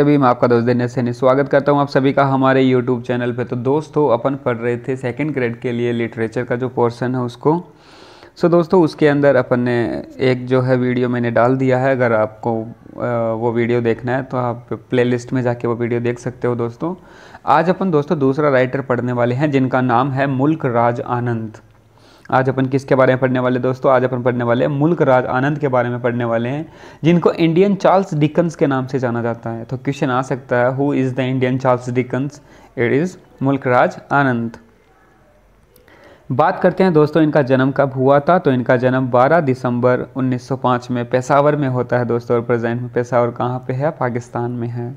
सभी मैं आपका दोस्त दिनेश सैनी स्वागत करता हूं आप सभी का हमारे यूट्यूब चैनल पे तो दोस्तों अपन पढ़ रहे थे सेकेंड ग्रेड के लिए लिटरेचर का जो पोर्शन है उसको सो so, दोस्तों उसके अंदर अपन ने एक जो है वीडियो मैंने डाल दिया है अगर आपको वो वीडियो देखना है तो आप प्लेलिस्ट में जाके वो वीडियो देख सकते हो दोस्तों आज अपन दोस्तों दूसरा राइटर पढ़ने वाले हैं जिनका नाम है मुल्क राज आनंद आज अपन किसके बारे में पढ़ने वाले दोस्तों आज अपन पढ़ने वाले हैं मुल्क राज आनंद के बारे में पढ़ने वाले हैं जिनको इंडियन चार्ल्स डिकन्स के नाम से जाना जाता है तो क्वेश्चन आ सकता है who is the Indian Charles Dickens it is Mulk Raj आनंद बात करते हैं दोस्तों इनका जन्म कब हुआ था तो इनका जन्म 12 दिसंबर 1905 में पेशावर में होता है दोस्तों और प्रेजेंट में पेशावर कहाँ पे है पाकिस्तान में है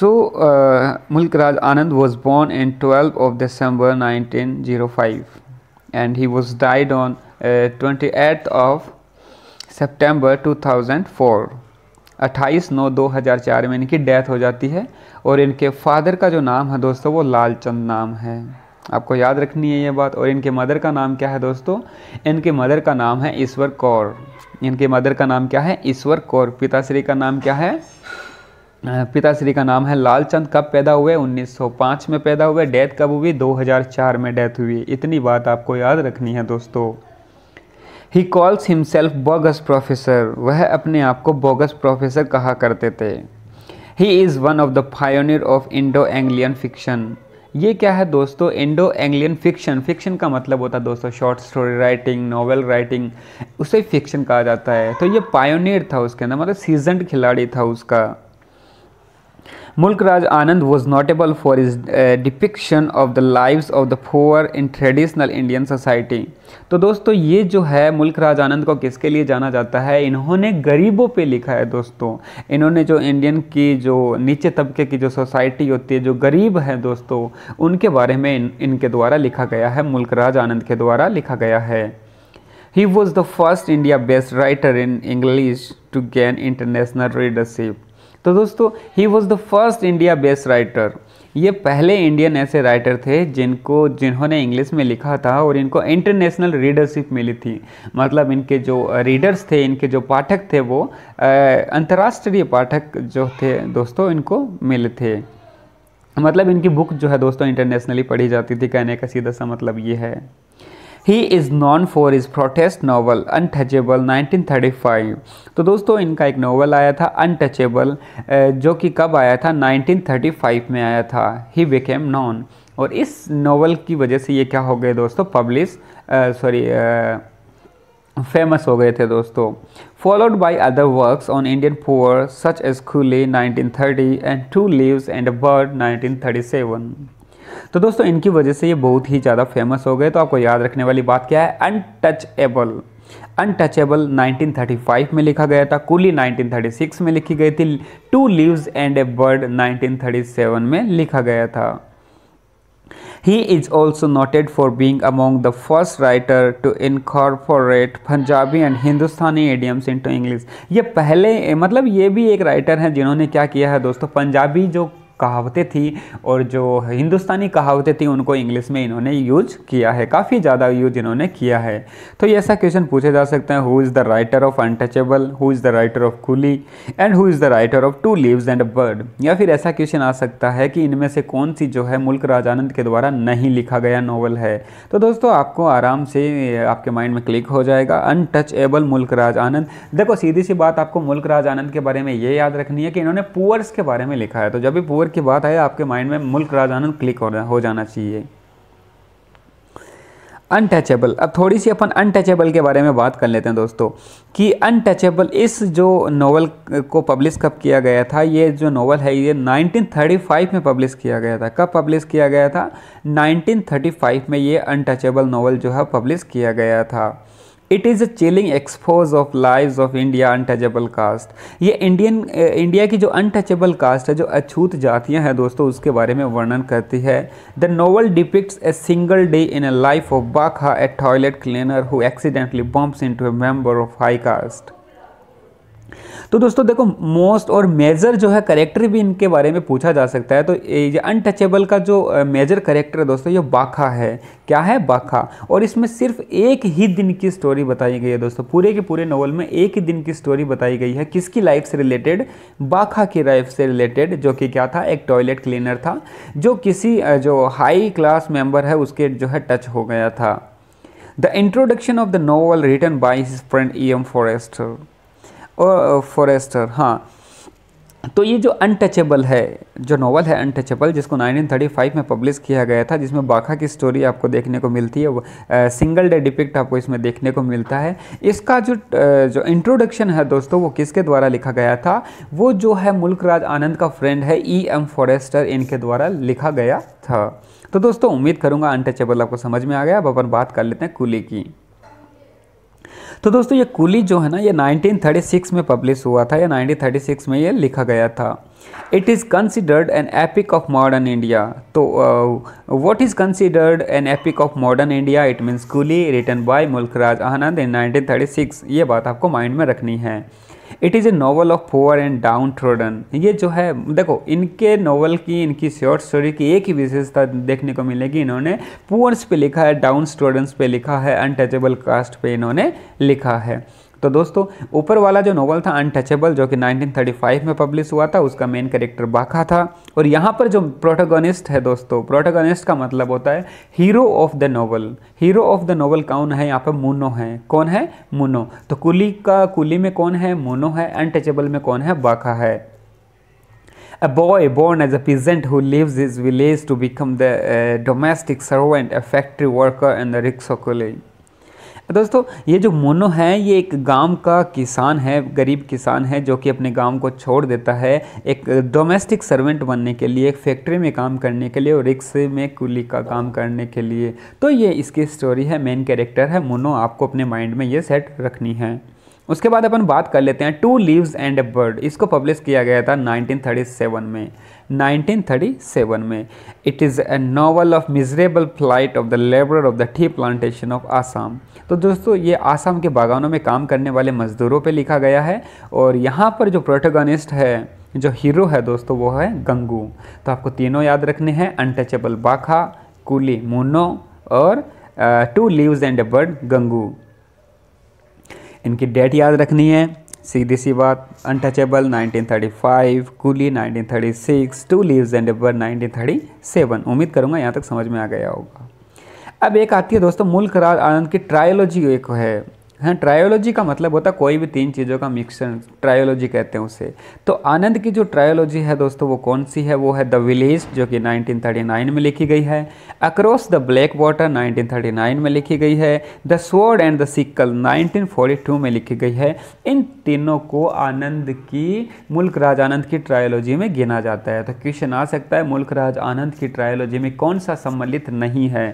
so uh, Mulk Raj Anand was born in 12 of December 1905 and he was died on uh, 28th of September 2004 28 नौ 2004 में इनकी डेथ हो जाती है और इनके फादर का जो नाम है दोस्तों वो लालचंद नाम है आपको याद रखनी है ये बात और इनके मदर का नाम क्या है दोस्तों इनके मदर का नाम है ईश्वर कौर इनके मदर का नाम क्या है ईश्वर कौर पिताश्री का नाम क्या है पिताश्री का नाम है लालचंद कब पैदा हुए 1905 में पैदा हुए डेथ कब हुई 2004 में डेथ हुई इतनी बात आपको याद रखनी है दोस्तों he calls himself bogus professor वह अपने आप को बोगस प्रोफेसर कहा करते थे he is one of the pioneer of Indo Anglian fiction ये क्या है दोस्तों इंडो एंग्लियन फिक्शन फिक्शन का मतलब होता है दोस्तों short story writing novel writing उसे फिक्शन कहा जाता है तो ये पायोनियर था उसके अंदर मतलब सीजनड खिलाड़ी था उसका Mulk Raj Anand was notable for his uh, depiction of the lives of the poor in traditional Indian society. तो दोस्तों ये जो है मुल्क राज आनंद को किसके लिए जाना जाता है इन्होंने गरीबों पे लिखा है दोस्तों इन्होंने जो इंडियन की जो नीचे तबके की जो सोसाइटी होती है जो गरीब है दोस्तों उनके बारे में इन, इनके द्वारा लिखा गया है मुल्कराज आनंद के द्वारा लिखा गया है he was the first India based writer in English to gain international readership तो दोस्तों he was the first India based writer ये पहले इंडियन ऐसे राइटर थे जिनको जिन्होंने इंग्लिश में लिखा था और इनको इंटरनेशनल रीडरशिप मिली थी मतलब इनके जो रीडर्स थे इनके जो पाठक थे वो अंतर्राष्ट्रीय पाठक जो थे दोस्तों इनको मिले थे मतलब इनकी बुक जो है दोस्तों इंटरनेशनली पढ़ी जाती थी कहने का सीधा सा मतलब ये है he is known for his protest novel untouchable 1935 तो दोस्तों इनका एक नावल आया था अनटचेबल जो कि कब आया था 1935 में आया था ही बिकेम नॉन और इस नावल की वजह से ये क्या हो गए दोस्तों पब्लिश सॉरी फेमस हो गए थे दोस्तों followed by other work on Indian poor such as nineteen 1930 and two leaves and a bird 1937 तो दोस्तों इनकी वजह से ये बहुत ही ज़्यादा फेमस हो गए तो आपको याद रखने वाली बात क्या है अनटचएबल अनटचेबल 1935 में लिखा गया था कुली 1936 में लिखी गई थी two leaves and a bird 1937 में लिखा गया था he is also noted for being among the first writer to incorporate Punjabi and Hindustani idioms into English ये पहले मतलब ये भी एक राइटर हैं जिन्होंने क्या किया है दोस्तों पंजाबी जो कहावतें थी और जो हिंदुस्तानी कहावतें थी उनको इंग्लिश में इन्होंने यूज किया है काफ़ी ज़्यादा यूज इन्होंने किया है तो ये ऐसा क्वेश्चन पूछे जा सकते हैं who is the writer of untouchable who is the writer of coolie and who is the writer of two leaves and a bird या फिर ऐसा क्वेश्चन आ सकता है कि इनमें से कौन सी जो है मुल्क राजानंद के द्वारा नहीं लिखा गया नॉवल है तो दोस्तों आपको आराम से आपके माइंड में क्लिक हो जाएगा अनटचेबल मुल्क राज आनंद देखो सीधी सी बात आपको मुल्क राज आनंद के बारे में ये याद रखनी है कि इन्होंने पुअर्स के बारे में लिखा है तो जब भी पुअर की बात आए आपके माइंड में मुल्क राज आनंद क्लिक हो जाना चाहिए अनटचेबल अब थोड़ी सी अपन अनटचेबल के बारे में बात कर लेते हैं दोस्तों कि अनटचेबल इस जो नोवेल को पब्लिश कब किया गया था ये जो नोवेल है ये 1935 में पब्लिश किया गया था कब पब्लिश किया गया था 1935 में ये अनटचेबल नोवेल जो है पब्लिश किया गया था it is a chilling expose of lives of India untouchable caste ये इंडियन इंडिया eh, की जो अनटचेबल कास्ट है जो अछूत जातियां हैं दोस्तों उसके बारे में वर्णन करती है the novel depict a single day in a life of Bakha a toilet cleaner who accidentally bumps to a member of high caste तो दोस्तों देखो मोस्ट और मेजर जो है करेक्टर भी इनके बारे में पूछा जा सकता है तो ये अनटचेबल का जो मेजर करेक्टर है दोस्तों ये बाखा है क्या है बाखा और इसमें सिर्फ एक ही दिन की स्टोरी बताई गई है दोस्तों पूरे के पूरे नॉवल में एक ही दिन की स्टोरी बताई गई है किसकी लाइफ से रिलेटेड बाखा की लाइफ से रिलेटेड जो कि क्या था एक टॉयलेट क्लीनर था जो किसी जो हाई क्लास मेंबर है उसके जो है टच हो गया था the introduction of the novel written by his friend E M Forster Forster हाँ तो ये जो अनटचेबल है जो नॉवल है अनटचेबल जिसको 1935 में पब्लिश किया गया था जिसमें बाखा की स्टोरी आपको देखने को मिलती है वो सिंगल डे डिपिक्ट आपको इसमें देखने को मिलता है इसका जो जो इंट्रोडक्शन है दोस्तों वो किसके द्वारा लिखा गया था वो जो है मुल्कराज आनंद का फ्रेंड है ई एम फॉरेस्टर इनके द्वारा लिखा गया था तो दोस्तों उम्मीद करूँगा अनटचेबल आपको समझ में आ गया अब अपन बात कर लेते हैं कुली की तो दोस्तों ये कुली जो है ना ये 1936 में पब्लिश हुआ था या 1936 में ये लिखा गया था it is considered an epic of modern India तो what is considered an epic of modern India it means Coolie written by Mulk Raj Anand in 1936 ये बात आपको माइंड में रखनी है it is a novel of poor and downtrodden ये जो है देखो इनके नॉवल की इनकी शॉर्ट स्टोरी की एक ही विशेषता देखने को मिलेगी इन्होंने पुअर्स पे लिखा है डाउन स्टूडेंट्स पे लिखा है अनटचेबल कास्ट पे इन्होंने लिखा है तो दोस्तों ऊपर वाला जो नॉवल था अनटचेबल जो कि 1935 में पब्लिश हुआ था उसका मेन कैरेक्टर बाखा था और यहाँ पर जो प्रोटोगोनिस्ट है दोस्तों प्रोटोगोनिस्ट का मतलब होता है hero of the novel hero of the novel कौन है यहाँ पर मुनो है कौन है मुनो तो कुली का कुली में कौन है मुनो है अनटचेबल में कौन है बाखा है A boy born as a peasant who leaves his village to become the uh, domestic servant, a factory worker, and the rickshaw coolie. तो दोस्तों ये जो मोनो है ये एक गांव का किसान है गरीब किसान है जो कि अपने गांव को छोड़ देता है एक डोमेस्टिक सर्वेंट बनने के लिए एक फैक्ट्री में काम करने के लिए और रिक्स में कुली का काम करने के लिए तो ये इसकी स्टोरी है मेन कैरेक्टर है मोनो आपको अपने माइंड में ये सेट रखनी है उसके बाद अपन बात कर लेते हैं two leaves and a bird इसको पब्लिश किया गया था 1937 में 1937 में it is a novel of miserable plight of the labour of the tea plantation of Assam तो दोस्तों ये आसाम के बागानों में काम करने वाले मजदूरों पे लिखा गया है और यहाँ पर जो प्रोटोगानिस्ट है जो हीरो है दोस्तों वो है गंगू तो आपको तीनों याद रखने हैं अनटचेबल बाखा कूली मुन्नो और two leaves and a bird Gangu इनकी डेट याद रखनी है सीधी सी बात untouchable 1935 coolie 1936 two leaves and a bird 1937 उम्मीद करूंगा यहाँ तक समझ में आ गया होगा अब एक आती है दोस्तों मूल करार आनंद की ट्रायोलॉजी एक है हाँ ट्रायोलॉजी का मतलब होता है कोई भी तीन चीज़ों का मिक्सर ट्रायोलॉजी कहते हैं उसे तो आनंद की जो ट्रायोलॉजी है दोस्तों वो कौन सी है वो है द विलेज जो कि 1939 में लिखी गई है अक्रॉस द ब्लैक वाटर 1939 में लिखी गई है the sword and the sickle 1942 में लिखी गई है इन तीनों को आनंद की मुल्क राज आनंद की ट्रायोलॉजी में गिना जाता है तो क्वेश्चन आ सकता है मुल्क राज आनंद की ट्रायोलॉजी में कौन सा सम्मिलित नहीं है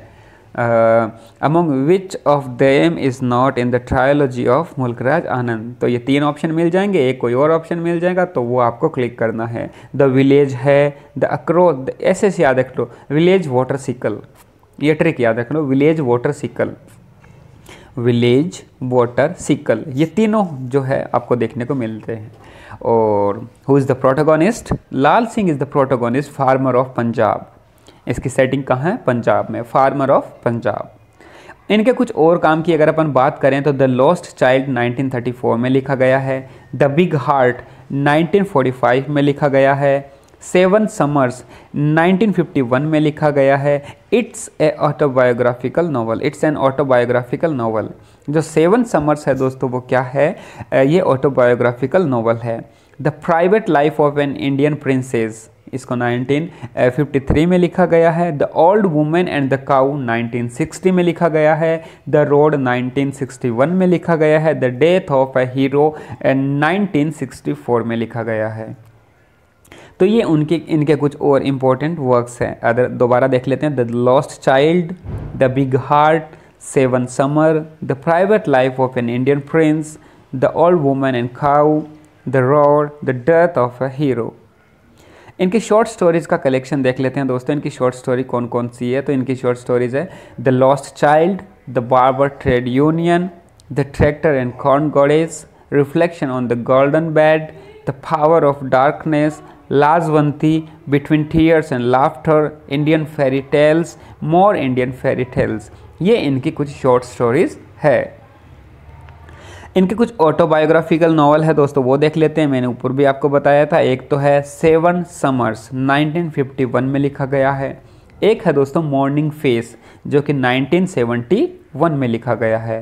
uh, among which of them is not in the trilogy of Mulk Raj आनंद तो ये तीन ऑप्शन मिल जाएंगे एक कोई और ऑप्शन मिल जाएगा तो वो आपको क्लिक करना है द विलेज है द अक्रो ऐसे ऐसे याद रख लो विलेज वाटर सिकल ये ट्रिक याद रख लो village water sickle village water sickle ये तीनों जो है आपको देखने को मिलते हैं और who is the protagonist Lal Singh is the protagonist farmer of Punjab इसकी सेटिंग कहाँ है पंजाब में फार्मर ऑफ पंजाब इनके कुछ और काम की अगर अपन बात करें तो द लॉस्ट चाइल्ड 1934 में लिखा गया है द बिग हार्ट 1945 में लिखा गया है सेवन समर्स 1951 में लिखा गया है it's a autobiographical novel it's an autobiographical novel जो सेवन समर्स है दोस्तों वो क्या है ये ऑटोबायोग्राफिकल नावल है the private life of an Indian princess इसको 1953 में लिखा गया है the old women and the cow 1960 में लिखा गया है द रोड 1961 में लिखा गया है the death of a hero and 1964 में लिखा गया है तो ये उनके इनके कुछ और इम्पोर्टेंट वर्क्स हैं अदर दोबारा देख लेते हैं the lost child the big heart seven summer the private life of an Indian prince the old women and cow the road the death of a hero इनकी शॉर्ट स्टोरीज का collection देख लेते हैं दोस्तों इनकी शॉर्ट स्टोरी कौन कौन सी है तो इनकी शॉर्ट स्टोरीज है the lost child the barber trade union the tractor and corn goddess reflection on the golden bed the power of darkness Lajwanti between tears and laughter Indian fairy tales more Indian fairy tales ये इनकी कुछ short stories है इनके कुछ autobiographical novel है दोस्तों वो देख लेते हैं मैंने ऊपर भी आपको बताया था एक तो है सेवन समर्स 1951 में लिखा गया है एक है दोस्तों मॉर्निंग फेस जो कि 1971 में लिखा गया है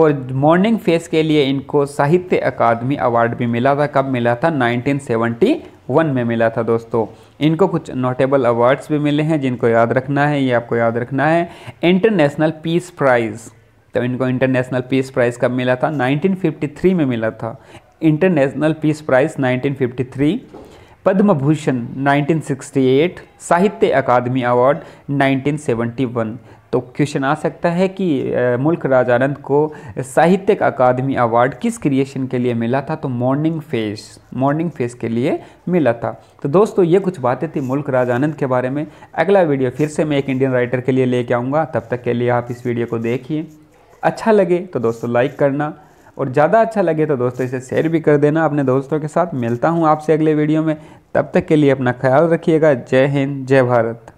और मॉर्निंग फेस के लिए इनको साहित्य अकादमी अवार्ड भी मिला था कब मिला था 1971 में मिला था दोस्तों इनको कुछ नोटेबल अवार्ड्स भी मिले हैं जिनको याद रखना है ये आपको याद रखना है इंटरनेशनल पीस प्राइज़ जब इनको इंटरनेशनल पीस प्राइज़ कब मिला था 1953 में मिला था international peace prize 1953 Padma Bhushan 1968 Sahitya अकादमी अवार्ड 1971 तो क्वेश्चन आ सकता है कि मुल्क राजानंद को साहित्य अकादमी अवार्ड किस क्रिएशन के लिए मिला था तो मॉर्निंग फेस मॉर्निंग फेस के लिए मिला था तो दोस्तों ये कुछ बातें थी मुल्क राजानंद के बारे में अगला वीडियो फिर से मैं एक इंडियन राइटर के लिए लेके आऊँगा तब तक के लिए आप इस वीडियो को देखिए अच्छा लगे तो दोस्तों लाइक करना और ज़्यादा अच्छा लगे तो दोस्तों इसे शेयर भी कर देना अपने दोस्तों के साथ मिलता हूँ आपसे अगले वीडियो में तब तक के लिए अपना ख्याल रखिएगा जय हिंद जय भारत